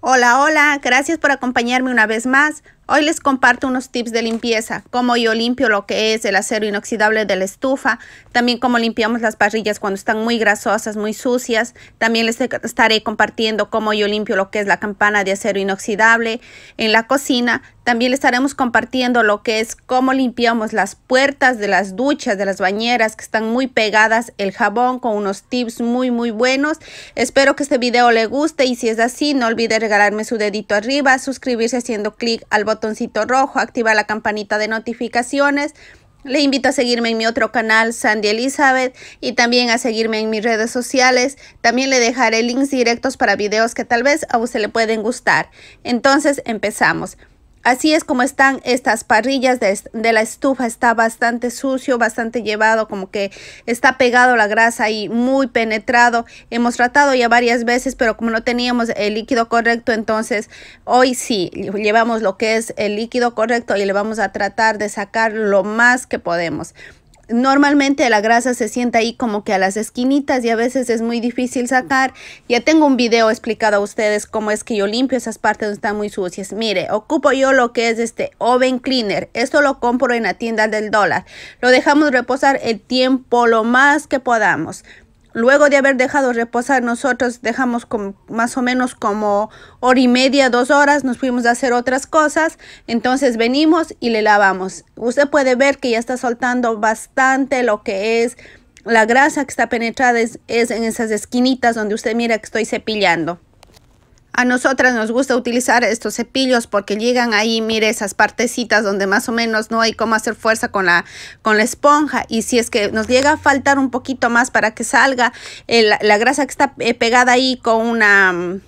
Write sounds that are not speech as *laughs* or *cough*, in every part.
Hola, hola, gracias por acompañarme una vez más. Hoy les comparto unos tips de limpieza, cómo yo limpio lo que es el acero inoxidable de la estufa, también cómo limpiamos las parrillas cuando están muy grasosas, muy sucias. También les estaré compartiendo cómo yo limpio lo que es la campana de acero inoxidable en la cocina. También le estaremos compartiendo lo que es cómo limpiamos las puertas de las duchas, de las bañeras que están muy pegadas el jabón con unos tips muy muy buenos. Espero que este video le guste y si es así no olvide regalarme su dedito arriba, suscribirse haciendo clic al botoncito rojo, activar la campanita de notificaciones. Le invito a seguirme en mi otro canal, Sandy Elizabeth, y también a seguirme en mis redes sociales. También le dejaré links directos para videos que tal vez a usted le pueden gustar. Entonces, empezamos. Así es como están estas parrillas de, la estufa. Está bastante sucio, bastante llevado, como que está pegado la grasa y muy penetrado. Hemos tratado ya varias veces, pero como no teníamos el líquido correcto, entonces hoy sí llevamos lo que es el líquido correcto y le vamos a tratar de sacar lo más que podemos normalmente la grasa se sienta ahí como que a las esquinitas y a veces es muy difícil sacar. Ya tengo un video explicado a ustedes cómo es que yo limpio esas partes donde están muy sucias. Mire, ocupo yo lo que es este oven cleaner. Esto lo compro en la tienda del dólar. Lo dejamos reposar el tiempo lo más que podamos. Luego de haber dejado reposar, nosotros dejamos con, más o menos como hora y media, dos horas, nos fuimos a hacer otras cosas. Entonces venimos y le lavamos. Usted puede ver que ya está soltando bastante lo que es la grasa que está penetrada, es en esas esquinitas donde usted mira que estoy cepillando. A nosotras nos gusta utilizar estos cepillos porque llegan ahí, mire, esas partecitas donde más o menos no hay cómo hacer fuerza con la, con la esponja. Y si es que nos llega a faltar un poquito más para que salga eh, la grasa que está eh, pegada ahí con una mm,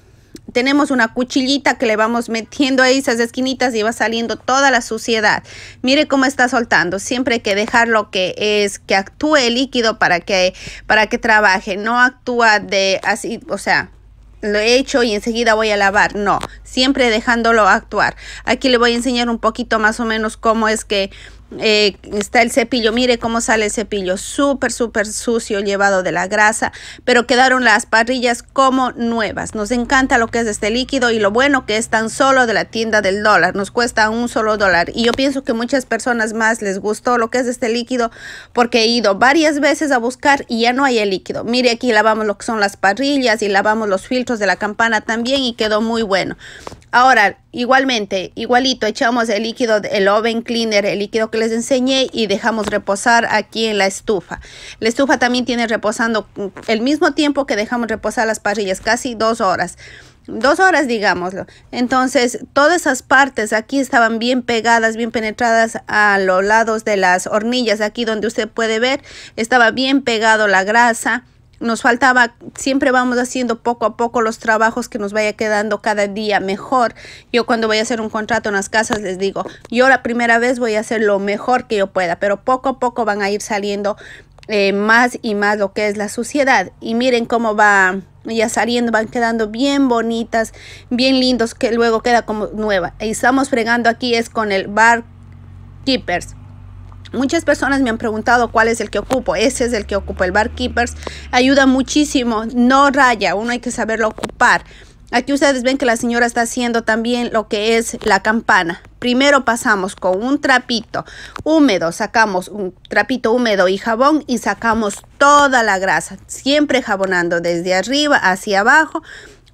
tenemos una cuchillita que le vamos metiendo ahí esas esquinitas y va saliendo toda la suciedad. Mire cómo está soltando. Siempre hay que dejar lo que es que actúe el líquido para que para que trabaje. No actúa de así, o sea, lo he hecho y enseguida voy a lavar. No, siempre dejándolo actuar. Aquí le voy a enseñar un poquito más o menos cómo es que eh, está el cepillo, mire cómo sale el cepillo, súper, súper sucio, llevado de la grasa, pero quedaron las parrillas como nuevas. Nos encanta lo que es este líquido y lo bueno que es tan solo de la tienda del dólar, nos cuesta un solo dólar. Y yo pienso que muchas personas más les gustó lo que es este líquido porque he ido varias veces a buscar y ya no hay el líquido. Mire aquí lavamos lo que son las parrillas y lavamos los filtros de la campana también y quedó muy bueno. Ahora, igualmente, igualito, echamos el líquido, el oven cleaner, el líquido que les enseñé y dejamos reposar aquí en la estufa. La estufa también tiene reposando el mismo tiempo que dejamos reposar las parrillas, casi dos horas dos horas, digámoslo. Entonces, todas esas partes aquí estaban bien pegadas, bien penetradas a los lados de las hornillas. Aquí donde usted puede ver, estaba bien pegado la grasa nos faltaba, siempre vamos haciendo poco a poco los trabajos que nos vaya quedando cada día mejor. Yo cuando voy a hacer un contrato en las casas les digo, yo la primera vez voy a hacer lo mejor que yo pueda, pero poco a poco van a ir saliendo eh, más y más lo que es la suciedad. Y miren cómo va ya saliendo, van quedando bien bonitas, bien lindos, que luego queda como nueva. Y estamos fregando aquí es con el Bar Keepers. Muchas personas me han preguntado cuál es el que ocupo. Ese es el que ocupo, el Barkeepers. Ayuda muchísimo, no raya, uno hay que saberlo ocupar. Aquí ustedes ven que la señora está haciendo también lo que es la campana. Primero pasamos con un trapito húmedo, sacamos un trapito húmedo y jabón y sacamos toda la grasa, siempre jabonando desde arriba hacia abajo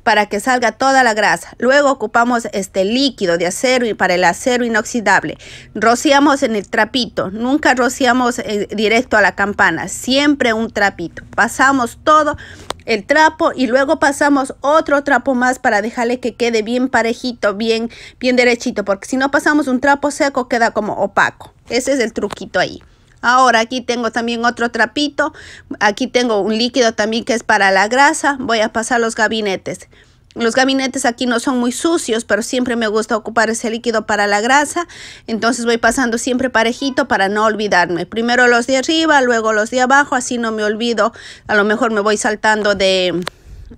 para que salga toda la grasa. Luego ocupamos este líquido de acero y para el acero inoxidable. Rociamos en el trapito, nunca rociamos eh, directo a la campana, siempre un trapito. Pasamos todo el trapo y luego pasamos otro trapo más para dejarle que quede bien parejito, bien, bien derechito, porque si no pasamos un trapo seco queda como opaco. Ese es el truquito ahí. Ahora aquí tengo también otro trapito. Aquí tengo un líquido también que es para la grasa. Voy a pasar los gabinetes. Los gabinetes aquí no son muy sucios, pero siempre me gusta ocupar ese líquido para la grasa. Entonces voy pasando siempre parejito para no olvidarme. Primero los de arriba, luego los de abajo, así no me olvido. A lo mejor me voy saltando de,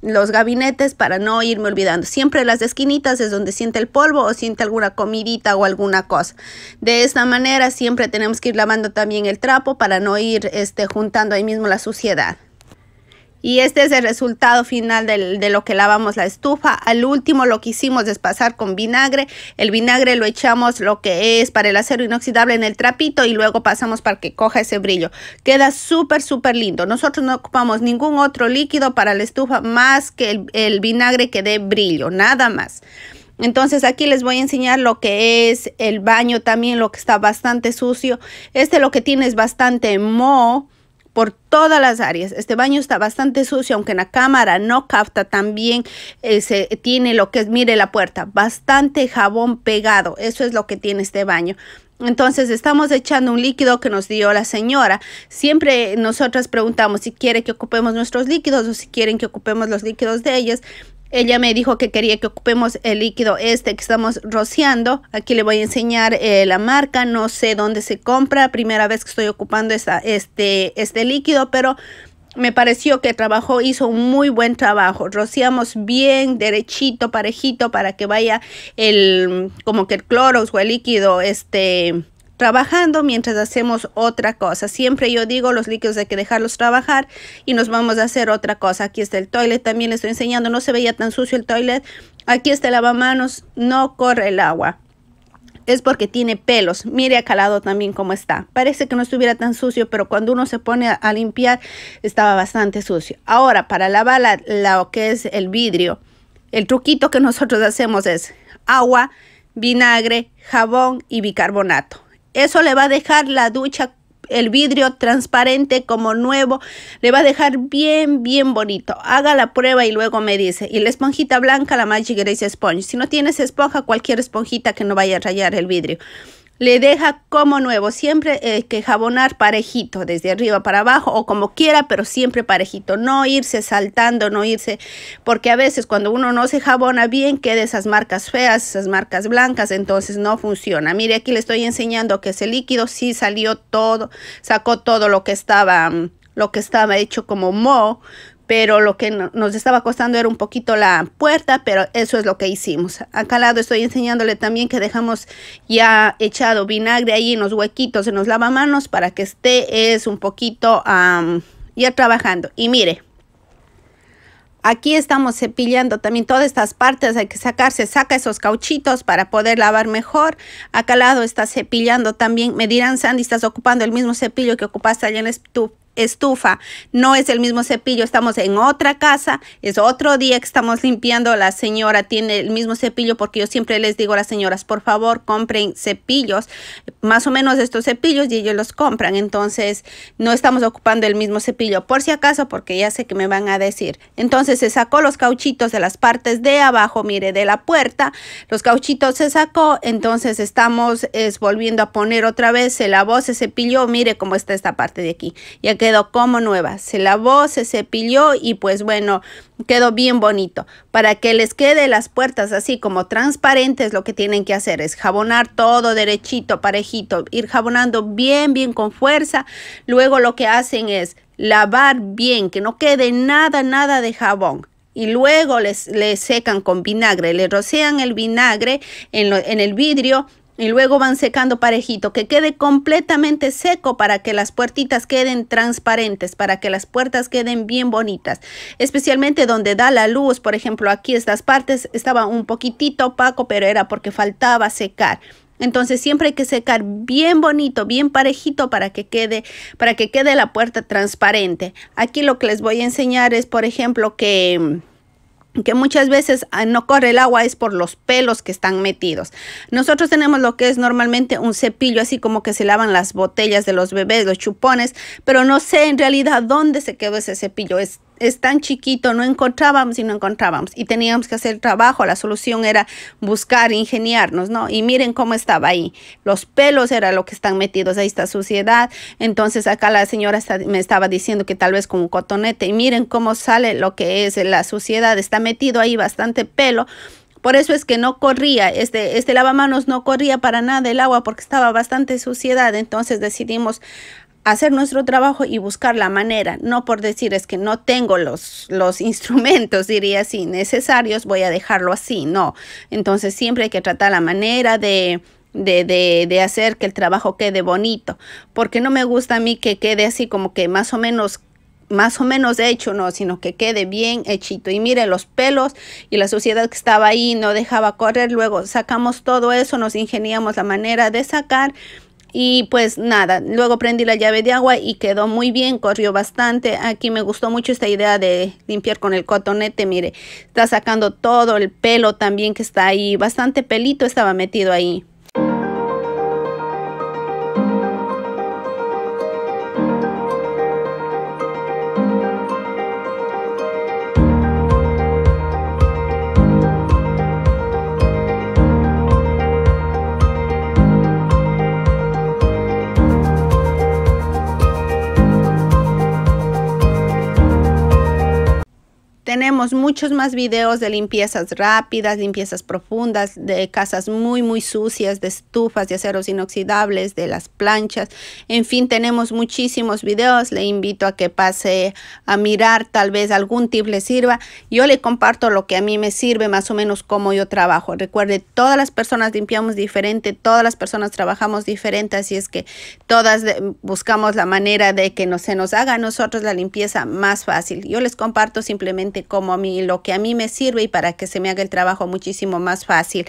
los gabinetes para no irme olvidando. Siempre las esquinitas es donde siente el polvo o siente alguna comidita o alguna cosa. De esta manera siempre tenemos que ir lavando también el trapo para no ir este, juntando ahí mismo la suciedad. Y este es el resultado final de lo que lavamos la estufa. Al último lo que hicimos es pasar con vinagre. El vinagre lo echamos lo que es para el acero inoxidable en el trapito y luego pasamos para que coja ese brillo. Queda súper, súper lindo. Nosotros no ocupamos ningún otro líquido para la estufa más que el, el vinagre que dé brillo, nada más. Entonces aquí les voy a enseñar lo que es el baño también, lo que está bastante sucio. Este lo que tiene es bastante moho por todas las áreas. Este baño está bastante sucio, aunque en la cámara no capta también eh, se tiene lo que es, mire la puerta, bastante jabón pegado. Eso es lo que tiene este baño. Entonces estamos echando un líquido que nos dio la señora. Siempre nosotras preguntamos si quiere que ocupemos nuestros líquidos o si quieren que ocupemos los líquidos de ellas. Ella me dijo que quería que ocupemos el líquido este que estamos rociando. Aquí le voy a enseñar eh, la marca. No sé dónde se compra. Primera vez que estoy ocupando este, este líquido, pero me pareció que trabajó, hizo un muy buen trabajo. Rociamos bien, derechito, parejito, para que vaya el, como que el cloro o el líquido, este, trabajando mientras hacemos otra cosa. Siempre yo digo, los líquidos hay que dejarlos trabajar y nos vamos a hacer otra cosa. Aquí está el toilet, también estoy enseñando, no se veía tan sucio el toilet. Aquí está el lavamanos, no corre el agua. Es porque tiene pelos. Mire acá lado también cómo está. Parece que no estuviera tan sucio, pero cuando uno se pone a, limpiar, estaba bastante sucio. Ahora, para lavar lo que es el vidrio, el truquito que nosotros hacemos es agua, vinagre, jabón y bicarbonato eso le va a dejar la ducha el vidrio transparente como nuevo, le va a dejar bien, bien bonito. Haga la prueba y luego me dice. Y la esponjita blanca, la Magic Grace Sponge. Si no tienes esponja, cualquier esponjita que no vaya a rayar el vidrio le deja como nuevo, siempre eh, que jabonar parejito, desde arriba para abajo o como quiera, pero siempre parejito, no irse saltando, no irse, porque a veces cuando uno no se jabona bien, queda esas marcas feas, esas marcas blancas, entonces no funciona. Mire, aquí le estoy enseñando que ese líquido sí salió todo, sacó todo lo que estaba, mm, lo que estaba hecho como mo pero lo que nos estaba costando era un poquito la puerta, pero eso es lo que hicimos. Acá al lado estoy enseñándole también que dejamos ya echado vinagre ahí en los huequitos, en los lavamanos, para que esté es un poquito ya trabajando. Y mire, aquí estamos cepillando también todas estas partes, hay que sacarse, saca esos cauchitos para poder lavar mejor. Acá al lado está cepillando también, me dirán Sandy, estás ocupando el mismo cepillo que ocupaste allá en tu estufa, no es el mismo cepillo, estamos en otra casa, es otro día que estamos limpiando, la señora tiene el mismo cepillo porque yo siempre les digo a las señoras, por favor, compren cepillos, más o menos estos cepillos y ellos los compran, entonces no estamos ocupando el mismo cepillo, por si acaso, porque ya sé que me van a decir. Entonces se sacó los cauchitos de las partes de abajo, mire, de la puerta, los cauchitos se sacó, entonces estamos es, volviendo a poner otra vez, se lavó, se cepilló, mire cómo está esta parte de aquí, ya que quedó como nueva. Se lavó, se cepilló y pues bueno, quedó bien bonito. Para que les quede las puertas así como transparentes, lo que tienen que hacer es jabonar todo derechito, parejito, ir jabonando bien, bien con fuerza. Luego lo que hacen es lavar bien, que no quede nada, nada de jabón y luego les, secan con vinagre, le rocean el vinagre en, en, el vidrio y luego van secando parejito, que quede completamente seco para que las puertitas queden transparentes, para que las puertas queden bien bonitas, especialmente donde da la luz, por ejemplo aquí estas partes estaban un poquitito opaco, pero era porque faltaba secar. Entonces siempre hay que secar bien bonito, bien parejito para que quede, para que quede la puerta transparente. Aquí lo que les voy a enseñar es, por ejemplo, que mm, que muchas veces ah, no corre el agua es por los pelos que están metidos. Nosotros tenemos lo que es normalmente un cepillo, así como que se lavan las botellas de los bebés, los chupones, pero no sé en realidad dónde se quedó ese cepillo es tan chiquito, no encontrábamos y no encontrábamos y teníamos que hacer trabajo, la solución era buscar, ingeniarnos, ¿no? Y miren cómo estaba ahí, los pelos era lo que están metidos, ahí está suciedad, entonces acá la señora me estaba diciendo que tal vez con un cotonete y miren cómo sale lo que es la suciedad, está metido ahí bastante pelo. Por eso es que no corría, este, este lavamanos no corría para nada el agua porque estaba bastante suciedad. Entonces decidimos hacer nuestro trabajo y buscar la manera, no por decir es que no tengo los, los *laughs* instrumentos, diría así, necesarios, voy a dejarlo así, no. Entonces siempre hay que tratar la manera de, de, de, hacer que el trabajo quede bonito, porque no me gusta a mí que quede así como que más o menos más o menos hecho, no, sino que quede bien hechito. Y mire los pelos y la suciedad que estaba ahí no dejaba correr. Luego sacamos todo eso, nos ingeniamos la manera de sacar y pues nada, luego prendí la llave de agua y quedó muy bien, corrió bastante. Aquí me gustó mucho esta idea de limpiar con el cotonete, mire, está sacando todo el pelo también que está ahí, bastante pelito estaba metido ahí. muchos más videos de limpiezas rápidas, limpiezas profundas, de casas muy, muy sucias, de estufas, de aceros inoxidables, de las planchas. En fin, tenemos muchísimos videos. Le invito a que pase a mirar, tal vez algún tip le sirva. Yo le comparto lo que a mí me sirve, más o menos cómo yo trabajo. Recuerde, todas las personas limpiamos diferente, todas las personas trabajamos diferente, así es que todas buscamos la manera de que no se nos haga a nosotros la limpieza más fácil. Yo les comparto simplemente cómo a mí, lo que a mí me sirve y para que se me haga el trabajo muchísimo más fácil.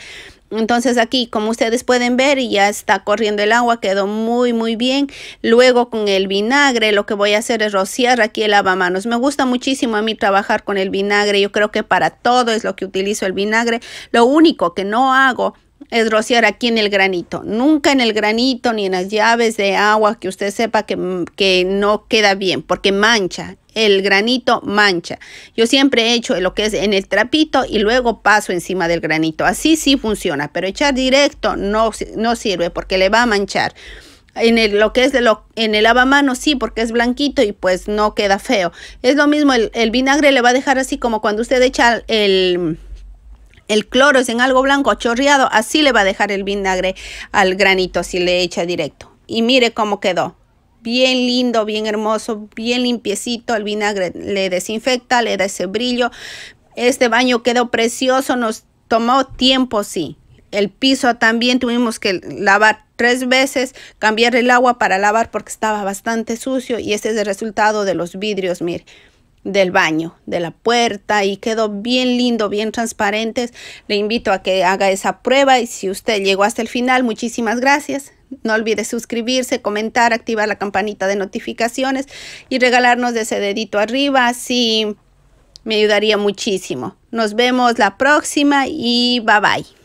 Entonces aquí, como ustedes pueden ver, ya está corriendo el agua, quedó muy, muy bien. Luego con el vinagre, lo que voy a hacer es rociar aquí el lavamanos. Me gusta muchísimo a mí trabajar con el vinagre. Yo creo que para todo es lo que utilizo el vinagre. Lo único que no hago es rociar aquí en el granito. Nunca en el granito ni en las llaves de agua que usted sepa que, no queda bien porque mancha. El granito mancha. Yo siempre he hecho lo que es en el trapito y luego paso encima del granito. Así sí funciona, pero echar directo no, no sirve porque le va a manchar. En el, lo que es de lo, en el lavamanos sí, porque es blanquito y pues no queda feo. Es lo mismo, el vinagre le va a dejar así como cuando usted echa el, el cloro es en algo blanco chorreado, así le va a dejar el vinagre al granito si le echa directo. Y mire cómo quedó. Bien lindo, bien hermoso, bien limpiecito. El vinagre le desinfecta, le da ese brillo. Este baño quedó precioso, nos tomó tiempo, sí. El piso también tuvimos que lavar tres veces, cambiar el agua para lavar porque estaba bastante sucio y este es el resultado de los vidrios, mire del baño, de la puerta y quedó bien lindo, bien transparentes. Le invito a que haga esa prueba y si usted llegó hasta el final, muchísimas gracias. No olvide suscribirse, comentar, activar la campanita de notificaciones y regalarnos ese dedito arriba, así me ayudaría muchísimo. Nos vemos la próxima y bye bye.